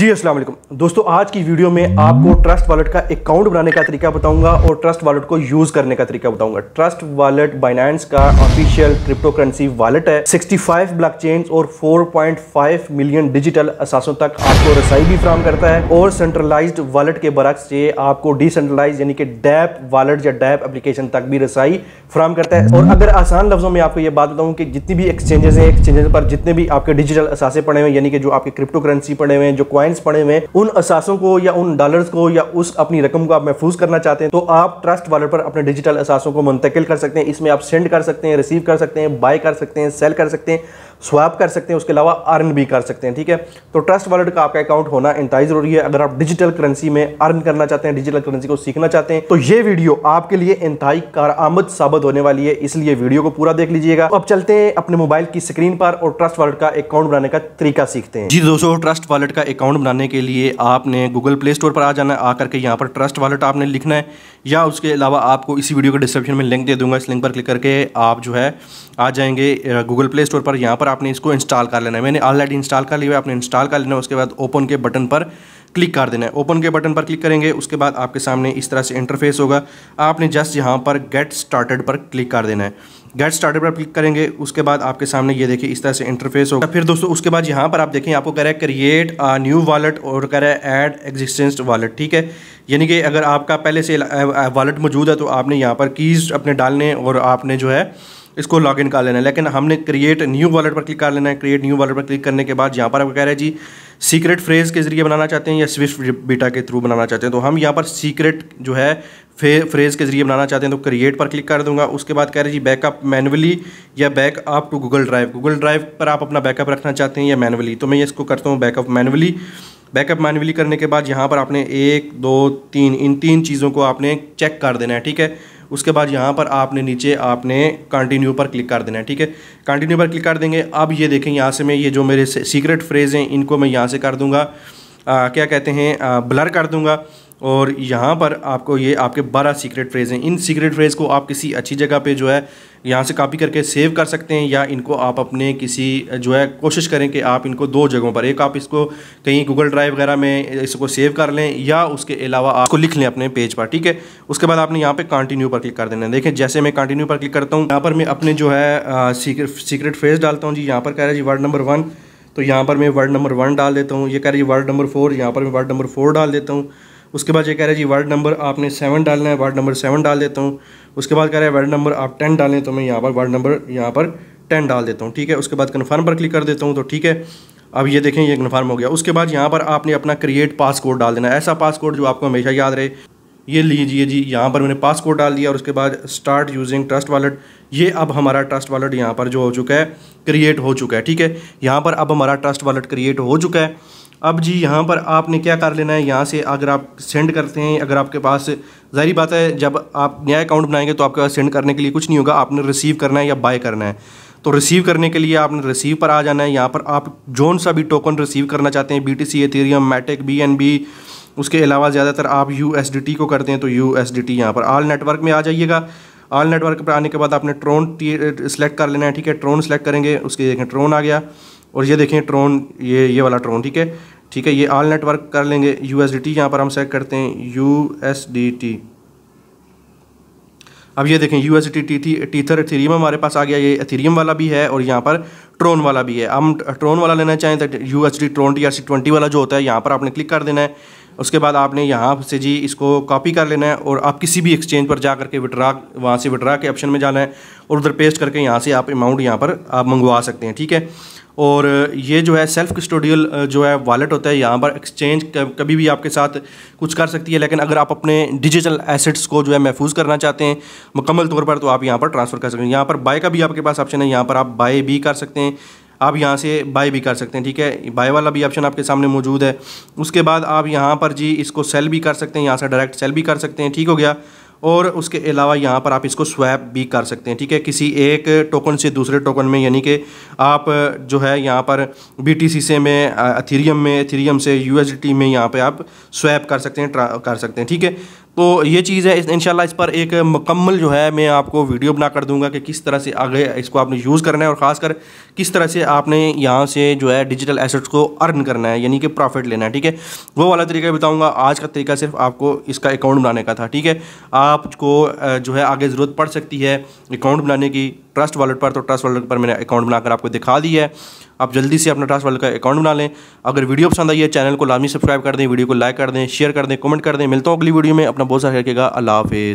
जी अस्सलाम वालेकुम दोस्तों आज की वीडियो में आपको ट्रस्ट वॉलेट का अकाउंट बनाने का तरीका बताऊंगा और ट्रस्ट वॉलेट को यूज़ करने का तरीका बताऊंगा ट्रस्ट वॉलेट बाइनेंस का ऑफिशियल क्रिप्टो करेंसी वॉलेट है 65 ब्लॉकचेन्स और 4.5 मिलियन डिजिटल असासों तक आपको रसाई भी फ्राम करता है और सेंट्रलाइज वॉलेट के बरक्स से आपको डिसेंट्रलाइज यानी कि डैप वॉलेट या डैप एप्लीकेशन तक भी रसाई फ्राम करता है और अगर आसान लफ्जों में आपको ये बात बताऊँ कि जितनी भी एक्सचेंजेस हैं एक्सचेंजेस पर जितने भी आपके डिजिटल असासे पड़े हुए यानी कि जो आपके क्रिप्टो करेंसी पड़े हुए हैं जो क्वाइन कॉइन्स पड़े हुए उन असासों को या उन डॉलर्स को या उस अपनी रकम को आप महफूज करना चाहते हैं तो आप ट्रस्ट वॉलेट पर अपने डिजिटल असासों को मुंतकिल कर सकते हैं इसमें आप सेंड कर सकते हैं रिसीव कर सकते हैं बाय कर सकते हैं सेल कर सकते हैं स्वैप कर सकते हैं उसके अलावा अर्न भी कर सकते हैं ठीक है तो ट्रस्ट वॉलेट का आपका अकाउंट होना इंतहाई ज़रूरी है अगर आप डिजिटल करेंसी में अर्न करना चाहते हैं डिजिटल करेंसी को सीखना चाहते हैं तो ये वीडियो आपके लिए इंतहाई आमद साबित होने वाली है इसलिए वीडियो को पूरा देख लीजिएगा अब चलते हैं अपने मोबाइल की स्क्रीन पर और ट्रस्ट वॉलेट का अकाउंट बनाने का तरीका सीखते हैं जी दोस्तों ट्रस्ट वॉलेट का अकाउंट बनाने के लिए आपने गूगल प्ले स्टोर पर आ जाना है आकर के यहाँ पर ट्रस्ट वॉलेट आपने लिखना है या उसके अलावा आपको इसी वीडियो के डिस्क्रिप्शन में लिंक दे दूंगा इस लिंक पर क्लिक करके आप जो है आ जाएंगे गूगल प्ले स्टोर पर यहाँ पर आपने इसको इंस्टॉल कर लेना है मैंने ऑलरेडी इंस्टॉल कर लिया है आपने इंस्टॉल कर लेना है उसके बाद ओपन के बटन पर क्लिक कर देना है ओपन के बटन पर क्लिक करेंगे उसके बाद आपके सामने इस तरह से इंटरफेस होगा आपने जस्ट यहाँ पर गेट स्टार्टेड पर क्लिक कर देना है गेट स्टार्टेड पर क्लिक करेंगे उसके बाद आपके सामने ये देखिए इस तरह से इंटरफेस होगा फिर दोस्तों उसके बाद यहाँ पर आप देखें आपको कह रहा है क्रिएट अ न्यू वॉलेट और कह रहा है ऐड एग्जिस्टेंस वॉलेट ठीक है यानी कि अगर आपका पहले से वॉलेट मौजूद है तो आपने यहाँ पर कीज़ अपने डालने और आपने जो है इसको लॉगिन कर लेना है लेकिन हमने क्रिएट न्यू वॉलेट पर क्लिक कर लेना है क्रिएट न्यू वॉलेट पर क्लिक करने के बाद यहाँ पर आप कह रहे हैं जी सीक्रेट फ्रेज के जरिए बनाना चाहते हैं या स्विफ्ट बीटा के थ्रू बनाना चाहते हैं तो हम यहाँ पर सीक्रेट जो है फ्रेज के जरिए बनाना चाहते हैं तो क्रिएट पर क्लिक कर दूंगा उसके बाद कह रहे हैं जी बैकअप मैनुअली या backup to Google Drive Google Drive पर आप अपना बैकअप रखना चाहते हैं या मैनुअली तो मैं इसको करता हूँ बैकअप मैनुअली बैकअप मैनुअली करने के बाद यहाँ पर आपने एक दो तीन इन तीन चीज़ों को आपने चेक कर देना है ठीक है उसके बाद यहाँ पर आपने नीचे आपने कंटिन्यू पर क्लिक कर देना है ठीक है कंटिन्यू पर क्लिक कर देंगे अब ये देखें यहाँ से मैं ये जो मेरे सीक्रेट फ्रेज़ हैं इनको मैं यहाँ से कर दूँगा क्या कहते हैं ब्लर कर दूँगा और यहाँ पर आपको ये आपके बारह सीक्रेट फ्रेज़ हैं इन सीक्रेट फ्रेज़ को आप किसी अच्छी जगह पे जो है यहाँ से कॉपी करके सेव कर सकते हैं या इनको आप अपने किसी जो है कोशिश करें कि आप इनको दो जगहों पर एक आप इसको कहीं गूगल ड्राइव वगैरह में इसको सेव कर लें या उसके अलावा आप लिख लें अपने पेज पर ठीक है उसके बाद आपने यहाँ पे कंटिन्यू पर क्लिक कर देना है देखें जैसे मैं कंटिन्यू पर क्लिक करता हूँ यहाँ पर मैं अपने जो है सीक्रेट फ्रेज डालता हूँ जी यहाँ पर कह रहा है जी वर्ड नंबर वन तो यहाँ पर मैं वर्ड नंबर वन डाल देता हूँ ये कह रही है वर्ड नंबर फोर यहाँ पर मैं वर्ड नंबर फोर डाल देता हूँ उसके बाद ये कह रहे जी वार्ड नंबर आपने सेवन डालना है वार्ड नंबर सेवन डाल देता हूँ उसके बाद कह रहा है वार्ड नंबर आप टेन डालें तो मैं यहाँ पर वार्ड नंबर यहाँ पर टेन डाल देता हूँ ठीक है उसके बाद कन्फर्म पर क्लिक कर देता हूँ तो ठीक है अब ये देखें ये कन्फर्म हो गया उसके बाद यहाँ पर आपने अपना क्रिएट पासकोड डाल देना ऐसा पासकोड जो आपको हमेशा याद रहे ये लीजिए जी यहाँ पर मैंने पासकोड डाल दिया और उसके बाद स्टार्ट यूजिंग ट्रस्ट वॉलेट ये अब हमारा ट्रस्ट वॉलेट यहाँ पर जो हो चुका है क्रिएट हो चुका है ठीक है यहाँ पर अब हमारा ट्रस्ट वॉलेट क्रिएट हो चुका है अब जी यहाँ पर आपने क्या कर लेना है यहाँ से अगर आप सेंड करते हैं अगर आपके पास जाहिर बात है जब आप नया अकाउंट बनाएंगे तो आपके पास सेंड करने के लिए कुछ नहीं होगा आपने रिसीव करना है या बाय करना है तो रिसीव करने के लिए आपने रिसीव पर आ जाना है यहाँ पर आप जोन सा भी टोकन रिसीव करना चाहते हैं B T C Ethereum Matic B N B उसके अलावा ज़्यादातर आप यू एस डी टी को करते हैं तो यू एस डी टी यहाँ पर आल नेटवर्क में आ जाइएगा आल नेटवर्क पर आने के बाद आपने ट्रोन सेलेक्ट कर लेना है ठीक है ट्रोन सेलेक्ट करेंगे उसके देखें ट्रोन आ गया और ये देखें ट्रोन ये ये वाला ट्रोन ठीक है ठीक है ये आल नेटवर्क कर लेंगे यू एस यहाँ पर हम सेलेक्ट करते हैं यू एस अब ये देखें U S T Tether Ethereum हमारे पास आ गया ये एथीरियम वाला भी है और यहाँ पर ट्रोन वाला भी है हम ट्रोन वाला लेना चाहें तो U S T Tron T R C twenty वाला जो होता है यहाँ पर आपने क्लिक कर देना है उसके बाद आपने यहाँ से जी इसको कॉपी कर लेना है और आप किसी भी एक्सचेंज पर जा करके विड्रा वहाँ से विड्रा के ऑप्शन में जाना है और उधर पेस्ट करके यहाँ से आप अमाउंट यहाँ पर आप मंगवा सकते हैं ठीक है और ये जो है सेल्फ कस्टोडियल जो है वॉलेट होता है यहाँ पर एक्सचेंज कभी भी आपके साथ कुछ कर सकती है लेकिन अगर आप अपने डिजिटल एसेट्स को जो है महफूज करना चाहते हैं मुकम्मल तौर पर तो आप यहाँ पर ट्रांसफ़र कर सकते हैं यहाँ पर बाय का भी आपके पास ऑप्शन है यहाँ पर आप बाय भी कर सकते हैं आप यहाँ से बाय भी कर सकते हैं ठीक है बाय वाला भी ऑप्शन आपके सामने मौजूद है उसके बाद आप यहाँ पर जी इसको सेल भी कर सकते हैं यहाँ से डायरेक्ट सेल भी कर सकते हैं ठीक हो गया और उसके अलावा यहाँ पर आप इसको स्वैप भी कर सकते हैं ठीक है किसी एक टोकन से दूसरे टोकन में यानी कि आप जो है यहाँ पर बी से में अथीरियम में अथीरियम से यू में यहाँ पर आप स्वैप कर सकते हैं कर सकते हैं ठीक है तो ये चीज़ है इन शाला इस पर एक मुकम्मल जो है मैं आपको वीडियो बना कर दूंगा कि किस तरह से आगे इसको आपने यूज़ करना है और ख़ासकर किस तरह से आपने यहाँ से जो है डिजिटल एसेट्स को अर्न करना है यानी कि प्रॉफिट लेना है ठीक है वो वाला तरीका बताऊँगा आज का तरीका सिर्फ आपको इसका अकाउंट बनाने का था ठीक है आपको जो है आगे ज़रूरत पड़ सकती है अकाउंट बनाने की ट्रस्ट वॉलेट पर तो ट्रस्ट वॉलेट पर मैंने अकाउंट बनाकर आपको दिखा दिया है आप जल्दी से अपना वर्ल्ड का अकाउंट बना लें अगर वीडियो पसंद आई है चैनल को लाजमी सब्सक्राइब कर दें वीडियो को लाइक कर दें शेयर कर दें कमेंट कर दें मिलता हूँ अगली वीडियो में अपना बहुत सारा रखेगा अला हाफिज़